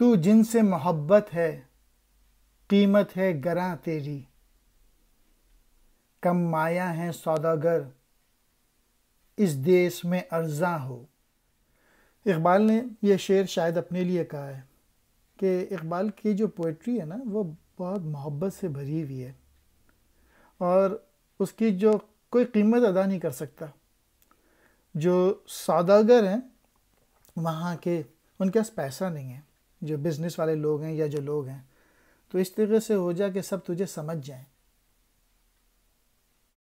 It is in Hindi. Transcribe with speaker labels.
Speaker 1: तू जिनसे मोहब्बत है कीमत है गरा तेरी कम माया है सौदागर इस देश में अर्जा हो इकबाल ने यह शेर शायद अपने लिए कहा है कि इकबाल की जो पोइट्री है ना वो बहुत मोहब्बत से भरी हुई है और उसकी जो कोई कीमत अदा नहीं कर सकता जो सौदागर हैं वहाँ के उनके पास पैसा नहीं है जो बिज़नेस वाले लोग हैं या जो लोग हैं तो इस तरीके से हो जाए कि सब तुझे समझ जाएं